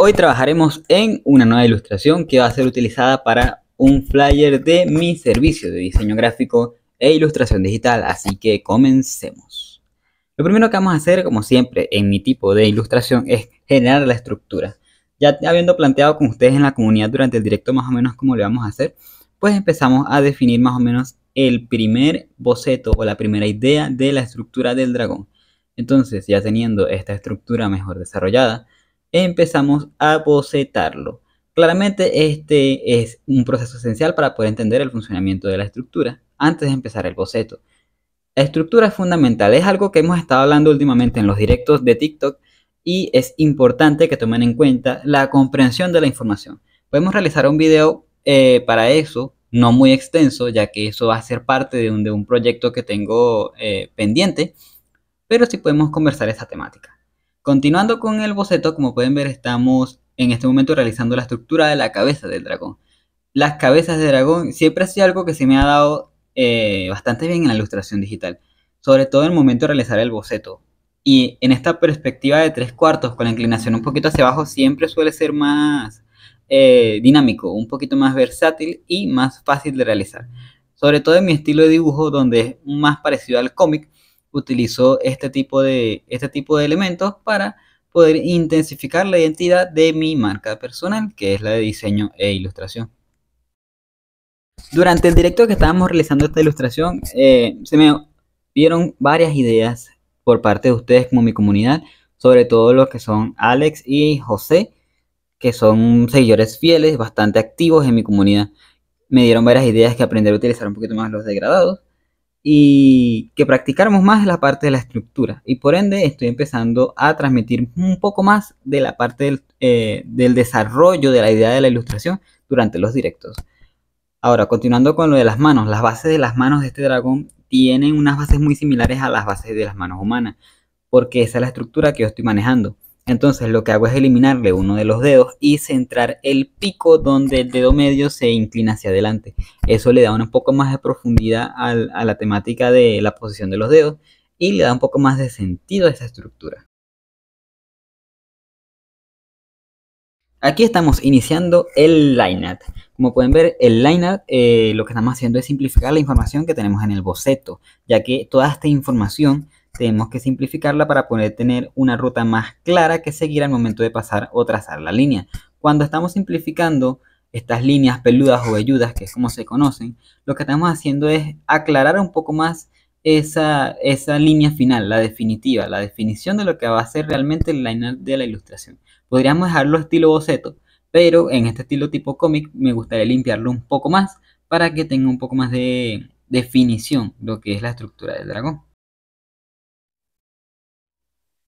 Hoy trabajaremos en una nueva ilustración que va a ser utilizada para un flyer de mi servicio de diseño gráfico e ilustración digital, así que comencemos. Lo primero que vamos a hacer, como siempre en mi tipo de ilustración, es generar la estructura. Ya habiendo planteado con ustedes en la comunidad durante el directo más o menos cómo le vamos a hacer, pues empezamos a definir más o menos el primer boceto o la primera idea de la estructura del dragón. Entonces, ya teniendo esta estructura mejor desarrollada, empezamos a bocetarlo. Claramente este es un proceso esencial para poder entender el funcionamiento de la estructura antes de empezar el boceto. La estructura es fundamental, es algo que hemos estado hablando últimamente en los directos de TikTok y es importante que tomen en cuenta la comprensión de la información. Podemos realizar un video eh, para eso, no muy extenso, ya que eso va a ser parte de un, proyecto que tengo eh, pendiente, pero sí podemos conversar esa temática. Continuando con el boceto, como pueden ver, estamos en este momento realizando la estructura de la cabeza del dragón. Las cabezas de dragón siempre ha sido algo que se me ha dado eh, bastante bien en la ilustración digital, sobre todo en el momento de realizar el boceto. Y en esta perspectiva de tres cuartos, con la inclinación un poquito hacia abajo, siempre suele ser más eh, dinámico, un poquito más versátil y más fácil de realizar. Sobre todo en mi estilo de dibujo, donde es más parecido al cómic, utilizó este tipo de, este tipo de elementos para poder intensificar la identidad de mi marca personal, que es la de diseño e ilustración. Durante el directo que estábamos realizando esta ilustración, eh, se me dieron varias ideas por parte de ustedes como mi comunidad, sobre todo los que son Alex y José, que son seguidores fieles, bastante activos en mi comunidad. Me dieron varias ideas que aprender a utilizar un poquito más los degradados y que practicáramos más la parte de la estructura. Y por ende estoy empezando a transmitir un poco más de la parte del, eh, del desarrollo de la idea de la ilustración durante los directos. Ahora, continuando con lo de las manos, las bases de las manos de este dragón tienen unas bases muy similares a las bases de las manos humanas, porque esa es la estructura que yo estoy manejando. Entonces lo que hago es eliminarle uno de los dedos y centrar el pico donde el dedo medio se inclina hacia adelante. Eso le da un poco más de profundidad a la temática de la posición de los dedos y le da un poco más de sentido a esta estructura. Aquí estamos iniciando el line Como pueden ver, el line eh, lo que estamos haciendo es simplificar la información que tenemos en el boceto, ya que toda esta información tenemos que simplificarla para poder tener una ruta más clara que seguir al momento de pasar o trazar la línea. Cuando estamos simplificando estas líneas peludas o velludas, que es como se conocen, lo que estamos haciendo es aclarar un poco más esa, línea final, la definitiva, la definición de lo que va a ser realmente el liner de la ilustración. Podríamos dejarlo estilo boceto, pero en este estilo tipo cómic me gustaría limpiarlo un poco más para que tenga un poco más de definición lo que es la estructura del dragón.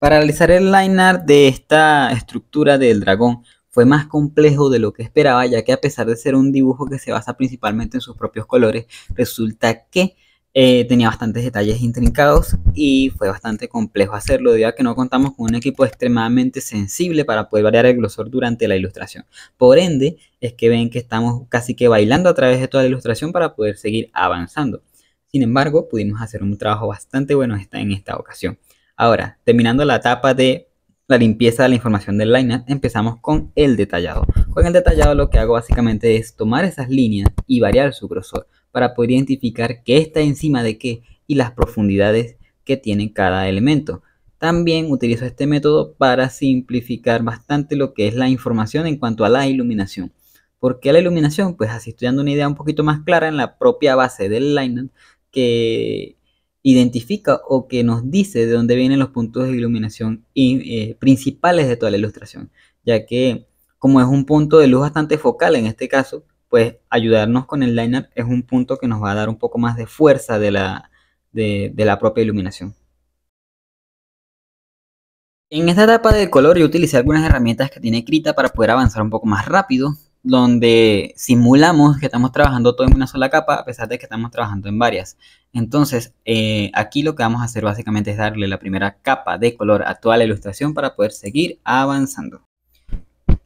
Para realizar el liner de esta estructura del dragón fue más complejo de lo que esperaba, ya que a pesar de ser un dibujo que se basa principalmente en sus propios colores, resulta que eh, tenía bastantes detalles intrincados y fue bastante complejo hacerlo, debido a que no contamos con un equipo extremadamente sensible para poder variar el grosor durante la ilustración. Por ende, es que ven que estamos casi que bailando a través de toda la ilustración para poder seguir avanzando. Sin embargo, pudimos hacer un trabajo bastante bueno en esta ocasión. Ahora, terminando la etapa de la limpieza de la información del line empezamos con el detallado. Con el detallado lo que hago básicamente es tomar esas líneas y variar su grosor para poder identificar qué está encima de qué y las profundidades que tiene cada elemento. También utilizo este método para simplificar bastante lo que es la información en cuanto a la iluminación. ¿Por qué la iluminación? Pues así estoy dando una idea un poquito más clara en la propia base del line que identifica o que nos dice de dónde vienen los puntos de iluminación eh, principales de toda la ilustración, ya que como es un punto de luz bastante focal en este caso, pues ayudarnos con el liner es un punto que nos va a dar un poco más de fuerza de la, de, la propia iluminación. En esta etapa de color yo utilicé algunas herramientas que tiene Krita para poder avanzar un poco más rápido, donde simulamos que estamos trabajando todo en una sola capa a pesar de que estamos trabajando en varias. Entonces, eh, aquí lo que vamos a hacer básicamente es darle la primera capa de color a toda la ilustración para poder seguir avanzando.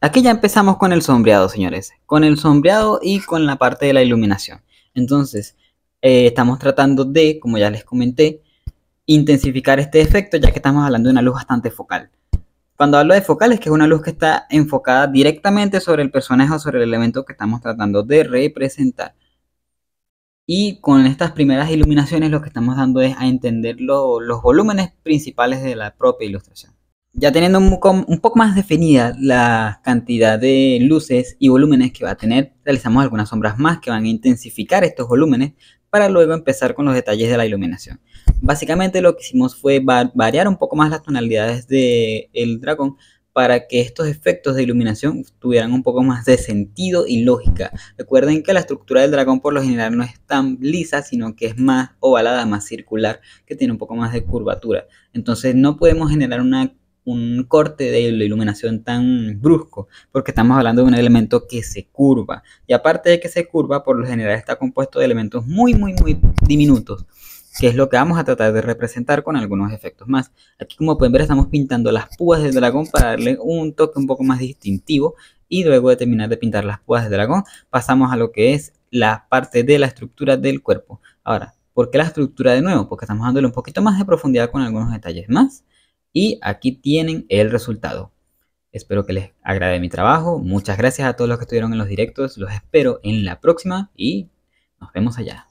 Aquí ya empezamos con el sombreado, señores. Con el sombreado y con la parte de la iluminación. Entonces, eh, estamos tratando de, como ya les comenté, intensificar este efecto ya que estamos hablando de una luz bastante focal. Cuando hablo de focal es que es una luz que está enfocada directamente sobre el personaje o sobre el elemento que estamos tratando de representar. Y con estas primeras iluminaciones lo que estamos dando es a entender los volúmenes principales de la propia ilustración. Ya teniendo un, poco más definida la cantidad de luces y volúmenes que va a tener, realizamos algunas sombras más que van a intensificar estos volúmenes para luego empezar con los detalles de la iluminación. Básicamente lo que hicimos fue variar un poco más las tonalidades del dragón para que estos efectos de iluminación tuvieran un poco más de sentido y lógica. Recuerden que la estructura del dragón por lo general no es tan lisa, sino que es más ovalada, más circular, que tiene un poco más de curvatura. Entonces no podemos generar un corte de iluminación tan brusco, porque estamos hablando de un elemento que se curva. Y aparte de que se curva, por lo general está compuesto de elementos muy, muy, muy diminutos, que es lo que vamos a tratar de representar con algunos efectos más. Aquí como pueden ver estamos pintando las púas del dragón para darle un toque un poco más distintivo y luego de terminar de pintar las púas del dragón pasamos a lo que es la parte de la estructura del cuerpo. Ahora, ¿por qué la estructura de nuevo? Porque estamos dándole un poquito más de profundidad con algunos detalles más y aquí tienen el resultado. Espero que les agrade mi trabajo. Muchas gracias a todos los que estuvieron en los directos. Los espero en la próxima y nos vemos allá.